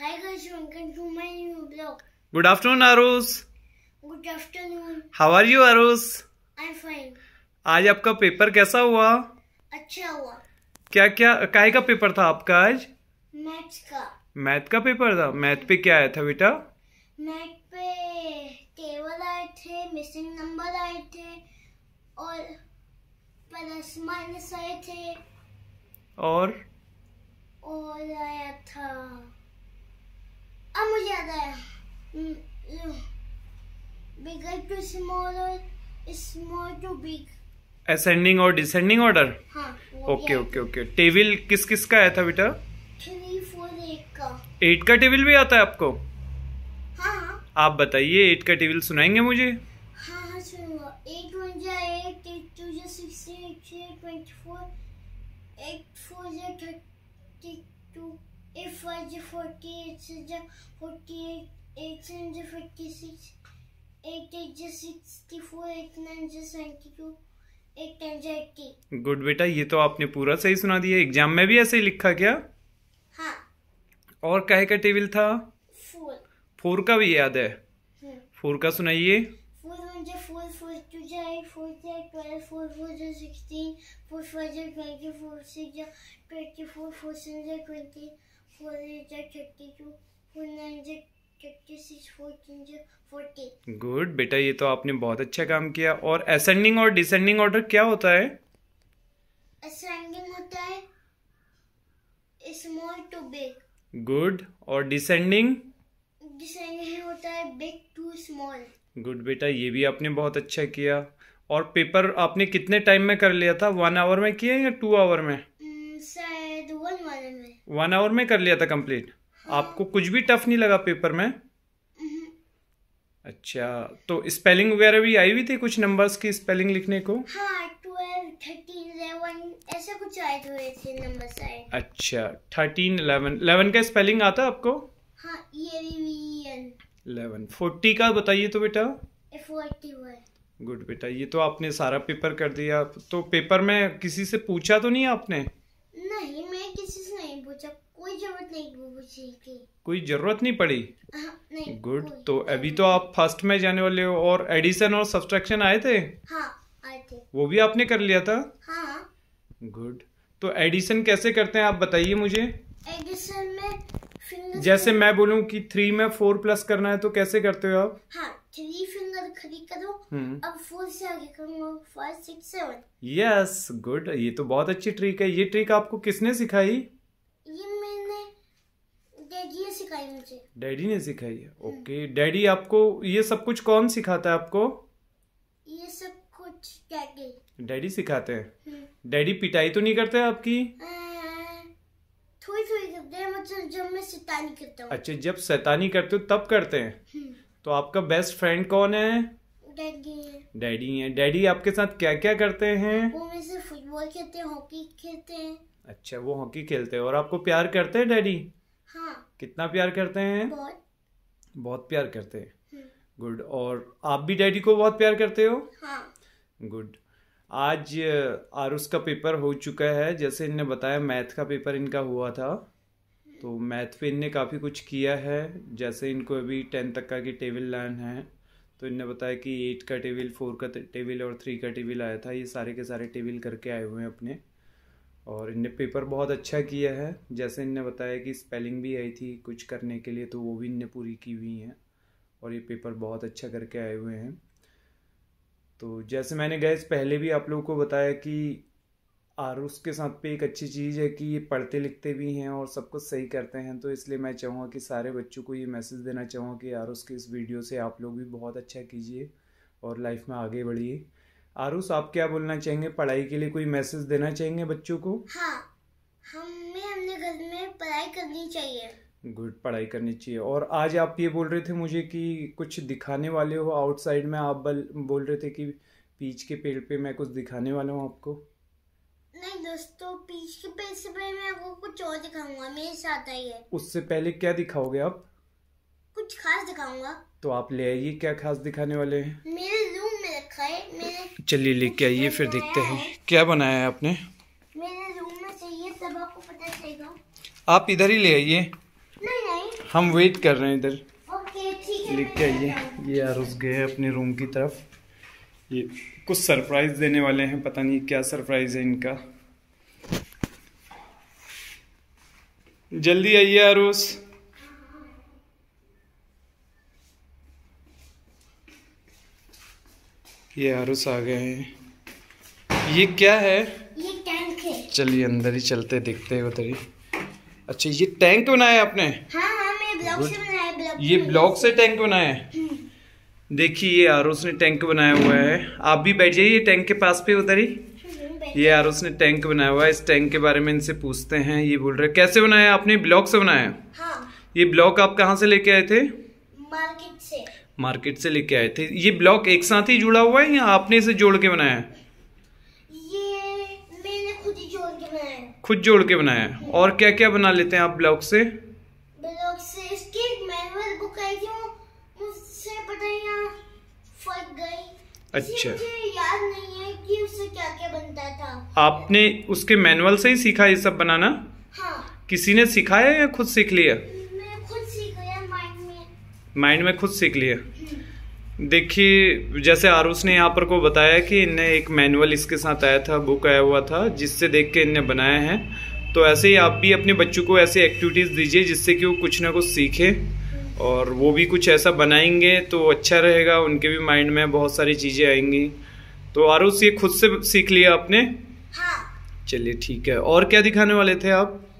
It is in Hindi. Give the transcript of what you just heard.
Hi guys, welcome to my new blog. Good afternoon, Arus. Good afternoon. How are you, Arus? I'm fine. आज आपका पेपर कैसा हुआ अच्छा हुआ क्या क्या काय का पेपर था आपका आज मैथ का मैथ का पेपर था मैथ पे क्या आया था बेटा मैथ पे टेबल आए थे मिसिंग नंबर आए थे और प्लस माइनस आए थे और और आया था अब ya याद bigger to smaller, स्मॉल और स्मॉल टू बिग असेंडिंग और descending order okay okay. Okay किस किस का आया था बेटा Three four eight का Eight का table भी आता है आपको हाँ आप बताइए eight का table सुनाएंगे मुझे हाँ हाँ सुनूँगा. Eight one जा eight, eight two जा sixteen eight three twenty four, eight four जा thirty two. If 5 is for 6 is 48, 8 7 is 56, 8 8 is 64, it 9 is 92, 8 10 is 80. Good बेटा ये तो आपने पूरा सही सुना दिया एग्जाम में भी ऐसे ही लिखा क्या हाँ और कहे का टेबल था फोर फोर का भी याद है फोर हाँ। का सुनाइए फोर गुड बेटा ये तो आपने बहुत अच्छा काम किया और असेंडिंग और डिसेंडिंग ऑर्डर क्या होता है असेंडिंग होता है स्मॉल टू बिग गुड और डिसेंडिंग डिसेंडिंग होता है बिग टू स्मॉल गुड बेटा ये भी आपने बहुत अच्छा किया और पेपर आपने कितने टाइम में कर लिया था वन आवर में किया या टू आवर में वन आवर में कर लिया था कंप्लीट आपको कुछ भी टफ नहीं लगा पेपर में अच्छा तो स्पेलिंग वगैरह भी आई हुई थी कुछ नंबर्स की स्पेलिंग लिखने को हाँ, 12, 13, 11, ऐसे कुछ आए थे नंबर्स अच्छा थर्टीन इलेवन इलेवन का स्पेलिंग आता आपको हाँ, इलेवन फोर्टी का बताइए तो बेटा गुड बेटा ये तो आपने सारा पेपर कर दिया तो पेपर में किसी से पूछा तो नहीं आपने कोई जरूरत नहीं पड़ी गुड हाँ, तो अभी तो आप फर्स्ट में जाने वाले हो और एडिशन और सब्सट्रैक्शन आए थे हाँ, आए थे वो भी आपने कर लिया था हाँ। गुड तो एडिशन कैसे करते हैं आप बताइए मुझे एडिशन में जैसे मैं बोलूँ कि थ्री में फोर प्लस करना है तो कैसे करते हो आप हाँ, थ्री फिंगर खड़ी करो हम्म। अब फोर से आगे करूंगा five six seven yes good ये तो बहुत अच्छी ट्रिक है ये ट्रिक आपको किसने सिखाई ये मैं डैडी ने सिखाई मुझे डैडी ने सिखाई है हम्म। ओके डैडी आपको ये सब कुछ कौन सिखाता है आपको ये सब कुछ डैडी डैडी सिखाते हैं हम्म। डैडी पिटाई तो नहीं करते आपकी थोड़ी थोड़ी करते हैं मतलब जब मैं सैतानी करता हूँ अच्छा जब सैतानी करते हो तब करते हैं हम्म। तो आपका बेस्ट फ्रेंड कौन है डैडी डैडी डैडी आपके साथ क्या क्या करते हैं वो मेरे से फुटबॉल खेलते हैं हॉकी खेलते हैं अच्छा वो हॉकी खेलते हैं और आपको प्यार करते हैं डैडी हाँ कितना प्यार करते हैं बहुत बहुत प्यार करते हैं हम्म। गुड और आप भी डैडी को बहुत प्यार करते हो हाँ गुड आज आरुष का पेपर हो चुका है जैसे इनने बताया मैथ का पेपर इनका हुआ था तो मैथ पे इनने काफ़ी कुछ किया है जैसे इनको अभी टेन तक का की टेबल लाइन है तो इनने बताया कि एट का टेबल फोर का टेबल और थ्री का टेबल आया था ये सारे के सारे टेबल करके आए हुए हैं अपने और इनने पेपर बहुत अच्छा किया है जैसे इनने बताया कि स्पेलिंग भी आई थी कुछ करने के लिए तो वो भी इनने पूरी की हुई हैं और ये पेपर बहुत अच्छा करके आए हुए हैं तो जैसे मैंने गैस पहले भी आप लोगों को बताया कि आर उसके साथ पे एक अच्छी चीज़ है कि ये पढ़ते लिखते भी हैं और सब कुछ सही करते हैं तो इसलिए मैं चाहूँगा कि सारे बच्चों को ये मैसेज देना चाहूँगा कि आर उसके इस वीडियो से आप लोग भी बहुत अच्छा कीजिए और लाइफ में आगे बढ़िए आरुष आप क्या बोलना चाहेंगे पढ़ाई के लिए कोई मैसेज देना चाहेंगे बच्चों को हमें हाँ हमें हमने घर में पढ़ाई करनी चाहिए गुड पढ़ाई करनी चाहिए और आज आप ये बोल रहे थे मुझे कि कुछ दिखाने वाले हो आउटसाइड में आप बल, बोल रहे थे कि पीच के पेड़ पे मैं कुछ दिखाने वाला हूँ आपको नहीं दोस्तों पीच के पेड़ से पहले मैं आपको कुछ और दिखाऊंगा मेरे साथ आइए उससे पहले क्या दिखाओगे आप कुछ खास दिखाऊंगा तो आप ले आइए क्या खास दिखाने वाले हैं मेरे चलिए लेके आइए फिर देखते हैं क्या बनाया है आपने आप इधर ही ले आइए हम वेट कर रहे हैं इधर लेके आइए ये आरुस गए अपने रूम की तरफ ये कुछ सरप्राइज़ देने वाले हैं पता नहीं क्या सरप्राइज़ है इनका जल्दी आइए आरुस ये आरुस आ गए हैं ये क्या है ये टैंक है चलिए अंदर ही चलते देखते हैं उधर ही अच्छा ये टैंक बनाया आपने हाँ, हाँ, मैं ब्लॉक से बनाया ब्लॉक ये ब्लॉक से टैंक बनाया है हम्म। देखिए ये आरुस ने टैंक बनाया हुआ है आप भी बैठ जाइए टैंक के पास पे उधर ही हम्म, ये आरुस ने टैंक बनाया हुआ है इस टैंक के बारे में इनसे पूछते हैं ये बोल रहे कैसे बनाया आपने ब्लॉक से बनाया हाँ। ये ब्लॉक आप कहाँ से लेके आए थे मार्केट से मार्केट से लेके आए थे ये ब्लॉक एक साथ ही जुड़ा हुआ है या आपने इसे जोड़ के बनाया है ये मैंने खुद ही जोड़ के बनाया खुद जोड़ के बनाया है और क्या क्या बना लेते हैं आप ब्लॉक से ब्लॉक से मैनुअल बुक आई थी मुझसे पता फट गई अच्छा याद नहीं है कि उससे क्या क्या बनता था आपने उसके मैनुअल से ही सीखा ये सब बनाना हाँ। किसी ने सिखाया या खुद सीख लिया माइंड में खुद सीख लिए देखिए जैसे आरूस ने यहाँ पर को बताया कि इनने एक मैनुअल इसके साथ आया था बुक आया हुआ था जिससे देख के इनने बनाया है तो ऐसे ही आप भी अपने बच्चों को ऐसे एक्टिविटीज़ दीजिए जिससे कि वो कुछ ना कुछ सीखे और वो भी कुछ ऐसा बनाएंगे तो अच्छा रहेगा उनके भी माइंड में बहुत सारी चीज़ें आएंगी तो आरूस ये खुद से सीख लिया आपने हाँ। चलिए ठीक है और क्या दिखाने वाले थे आप